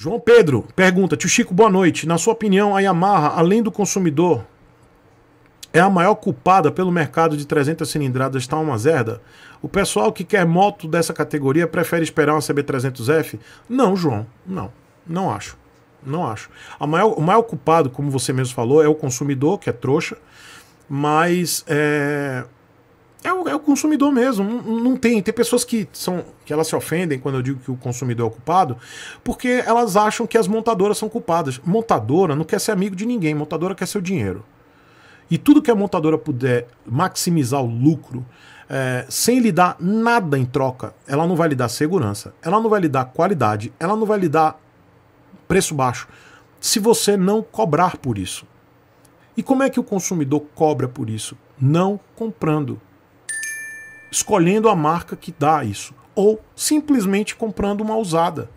João Pedro pergunta: Tio Chico, boa noite. Na sua opinião, a Yamaha, além do consumidor, é a maior culpada pelo mercado de 300 cilindradas está uma zerda? O pessoal que quer moto dessa categoria prefere esperar uma CB300F? Não, João, não. Não acho. Não acho. A maior, o maior culpado, como você mesmo falou, é o consumidor, que é trouxa, mas é, é o, é o consumidor mesmo. Não, não, tem. Tem pessoas que são que elas se ofendem quando eu digo que o consumidor é o culpado, porque elas acham que as montadoras são culpadas. Montadora não quer ser amigo de ninguém, montadora quer seu dinheiro. E tudo que a montadora puder maximizar o lucro, é, sem lhe dar nada em troca, ela não vai lhe dar segurança, ela não vai lhe dar qualidade, ela não vai lhe dar preço baixo, se você não cobrar por isso. E como é que o consumidor cobra por isso? Não comprando escolhendo a marca que dá isso, ou simplesmente comprando uma usada,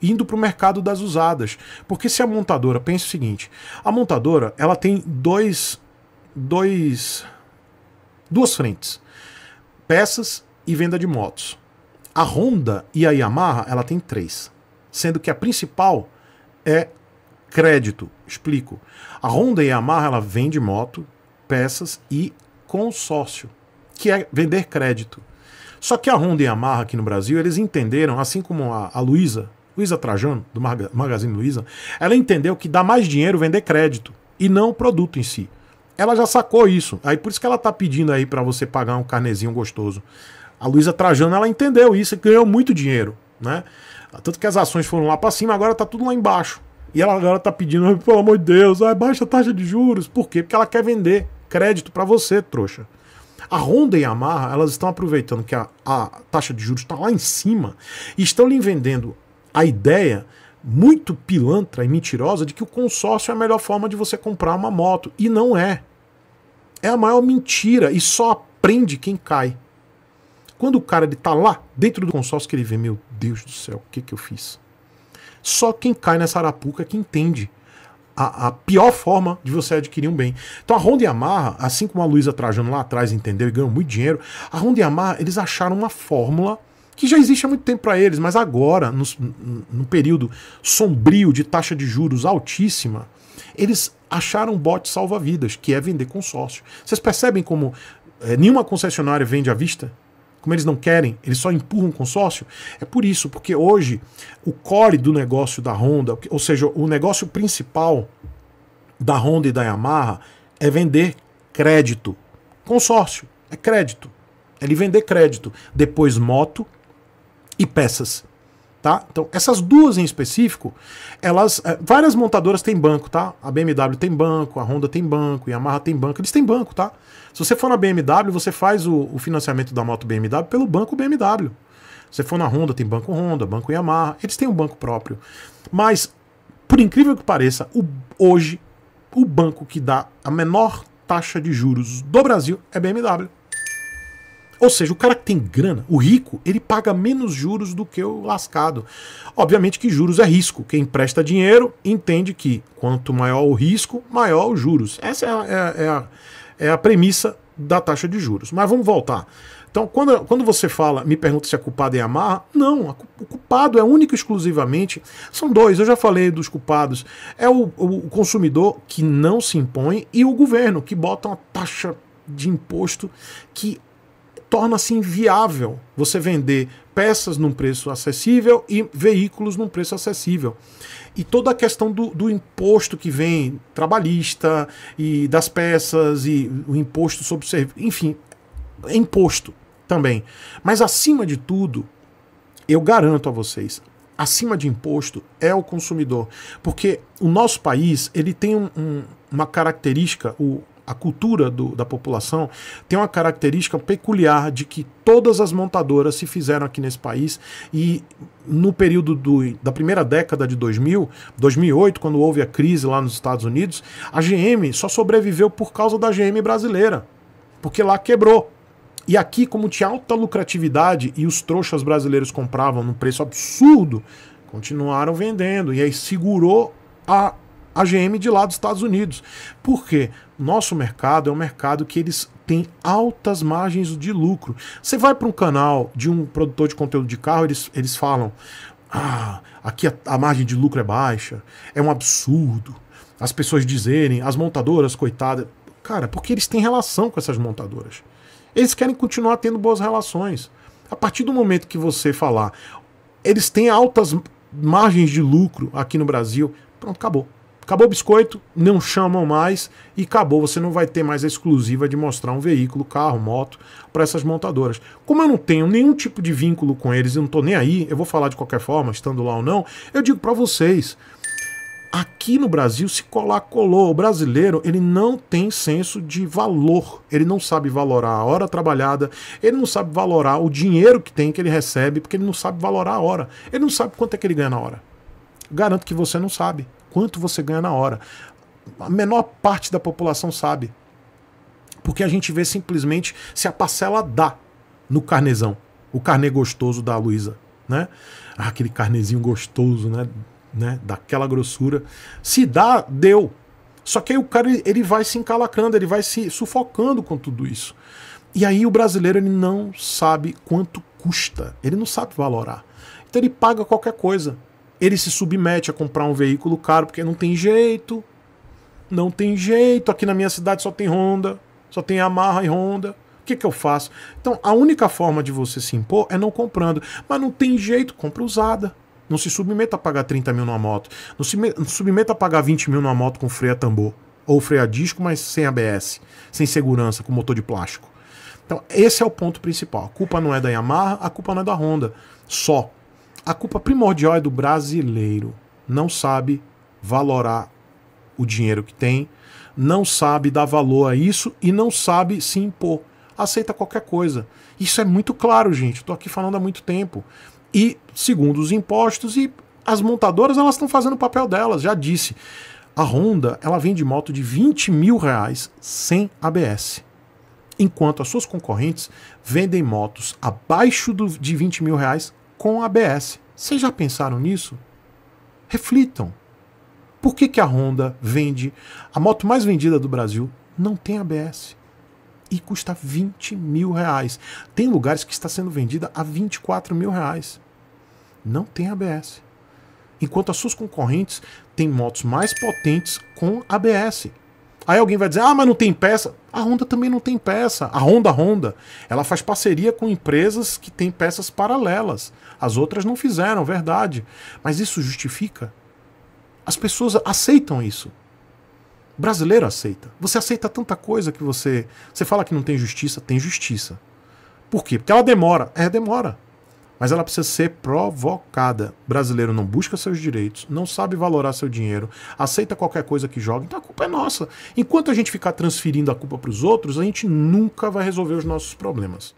indo para o mercado das usadas. Porque se a montadora, pensa o seguinte, a montadora, ela tem dois dois duas frentes. Peças e venda de motos. A Honda e a Yamaha, ela tem três, sendo que a principal é crédito. Explico. A Honda e a Yamaha, ela vende moto, peças e consórcio que é vender crédito. Só que a Honda e a Yamaha aqui no Brasil, eles entenderam, assim como a, a Luísa, Luísa Trajano, do Magazine Luiza, ela entendeu que dá mais dinheiro vender crédito e não o produto em si. Ela já sacou isso. Aí por isso que ela tá pedindo aí para você pagar um carnezinho gostoso. A Luísa Trajano, ela entendeu isso e ganhou muito dinheiro, né? Tanto que as ações foram lá para cima, agora tá tudo lá embaixo. E ela agora tá pedindo, pelo amor de Deus, baixa a taxa de juros. Por quê? Porque ela quer vender crédito para você, trouxa. A Honda e a Yamaha, elas estão aproveitando que a, a taxa de juros está lá em cima e estão lhe vendendo a ideia muito pilantra e mentirosa de que o consórcio é a melhor forma de você comprar uma moto. E não é. É a maior mentira e só aprende quem cai. Quando o cara está tá lá dentro do consórcio que ele vê, meu Deus do céu, o que que eu fiz? Só quem cai nessa arapuca que entende a, a, pior forma de você adquirir um bem. Então a Honda e a Yamaha, assim como a Luiza Trajano lá atrás entendeu e ganhou muito dinheiro, a Honda e a Yamaha eles acharam uma fórmula que já existe há muito tempo para eles, mas agora, no, no período sombrio de taxa de juros altíssima, eles acharam um bote salva-vidas, que é vender consórcio. Vocês percebem como é, nenhuma concessionária vende à vista? como eles não querem, eles só empurram o consórcio. É por isso, porque hoje o core do negócio da Honda, ou seja, o negócio principal da Honda e da Yamaha é vender crédito. Consórcio é crédito. É ele vender crédito, depois moto e peças tá? Então, essas duas em específico, elas. Eh, várias montadoras têm banco, tá? A BMW tem banco, a Honda tem banco, a Yamaha tem banco, eles têm banco, tá? Se você for na BMW, você faz o, o financiamento da moto BMW pelo banco BMW. Se você for na Honda, tem banco Honda, banco Yamaha, eles têm um banco próprio. Mas, por incrível que pareça, o, hoje, o banco que dá a menor taxa de juros do Brasil é BMW. Ou seja, o cara que tem grana, o rico, ele paga menos juros do que o lascado. Obviamente que juros é risco. Quem empresta dinheiro entende que quanto maior o risco, maior os juros. Essa é a, é a, é a é premissa da taxa de juros. Mas vamos voltar. Então, quando, quando você fala, me pergunta se é culpado e amarra, não, o culpado é único e exclusivamente. São dois, eu já falei dos culpados. É o, o consumidor que não se impõe e o governo, que bota uma taxa de imposto que torna-se inviável você vender peças num preço acessível e veículos num preço acessível. E toda a questão do, do, imposto que vem, trabalhista, e das peças, e o imposto sobre o serviço, enfim, é imposto também. Mas acima de tudo, eu garanto a vocês, acima de imposto é o consumidor. Porque o nosso país ele tem um, um, uma característica, o, a cultura do, da população, tem uma característica peculiar de que todas as montadoras se fizeram aqui nesse país e no período do, da primeira década de 2000, 2008, quando houve a crise lá nos Estados Unidos, a GM só sobreviveu por causa da GM brasileira, porque lá quebrou. E aqui, como tinha alta lucratividade e os trouxas brasileiros compravam num preço absurdo, continuaram vendendo. E aí segurou a a GM de lá dos Estados Unidos. Por quê? Nosso mercado é um mercado que eles têm altas margens de lucro. Você vai para um canal de um produtor de conteúdo de carro, eles, eles falam: ah, aqui a, a margem de lucro é baixa, é um absurdo. As pessoas dizerem, as montadoras, coitadas. Cara, porque eles têm relação com essas montadoras. Eles querem continuar tendo boas relações. A partir do momento que você falar, eles têm altas margens de lucro aqui no Brasil, pronto, acabou Acabou o biscoito, não chamam mais e acabou. Você não vai ter mais a exclusiva de mostrar um veículo, carro, moto para essas montadoras. Como eu não tenho nenhum tipo de vínculo com eles e não estou nem aí, eu vou falar de qualquer forma, estando lá ou não, eu digo para vocês. Aqui no Brasil se colar colou. O brasileiro ele não tem senso de valor. Ele não sabe valorar a hora trabalhada. Ele não sabe valorar o dinheiro que tem que ele recebe porque ele não sabe valorar a hora. Ele não sabe quanto é que ele ganha na hora. Garanto que você não sabe quanto você ganha na hora. A menor parte da população sabe. Porque a gente vê simplesmente se a parcela dá no carnezão. O carnê gostoso da Luísa, né? Ah, aquele carnezinho gostoso, né? né? Daquela grossura. Se dá, deu. Só que aí o cara ele vai se encalacrando, ele vai se sufocando com tudo isso. E aí o brasileiro ele não sabe quanto custa, ele não sabe valorar. Então ele paga qualquer coisa ele se submete a comprar um veículo caro porque não tem jeito. Não tem jeito. Aqui na minha cidade só tem Honda, só tem Yamaha e Honda. O que, que eu faço? Então, a única forma de você se impor é não comprando. Mas não tem jeito, compra usada. Não se submeta a pagar 30 mil numa moto. Não se submeta a pagar 20 mil numa moto com freio a tambor. Ou freio a disco, mas sem ABS, sem segurança, com motor de plástico. Então, esse é o ponto principal. A culpa não é da Yamaha, a culpa não é da Honda. Só. A culpa primordial é do brasileiro. Não sabe valorar o dinheiro que tem, não sabe dar valor a isso e não sabe se impor. Aceita qualquer coisa. Isso é muito claro, gente. Estou aqui falando há muito tempo. E segundo os impostos e as montadoras, elas estão fazendo o papel delas. Já disse. A Honda, ela vende moto de 20 mil reais sem ABS. Enquanto as suas concorrentes vendem motos abaixo do, de 20 mil reais com ABS. Vocês já pensaram nisso? Reflitam. Por que, que a Honda vende a moto mais vendida do Brasil? Não tem ABS. E custa 20 mil reais. Tem lugares que está sendo vendida a 24 mil reais. Não tem ABS. Enquanto as suas concorrentes têm motos mais potentes com ABS. Aí alguém vai dizer, ah, mas não tem peça. A Honda também não tem peça. A Honda Honda, ela faz parceria com empresas que têm peças paralelas. As outras não fizeram, verdade. Mas isso justifica? As pessoas aceitam isso. O brasileiro aceita. Você aceita tanta coisa que você. Você fala que não tem justiça, tem justiça. Por quê? Porque ela demora. É, demora mas ela precisa ser provocada. O brasileiro não busca seus direitos, não sabe valorar seu dinheiro, aceita qualquer coisa que joga, então a culpa é nossa. Enquanto a gente ficar transferindo a culpa para os outros, a gente nunca vai resolver os nossos problemas.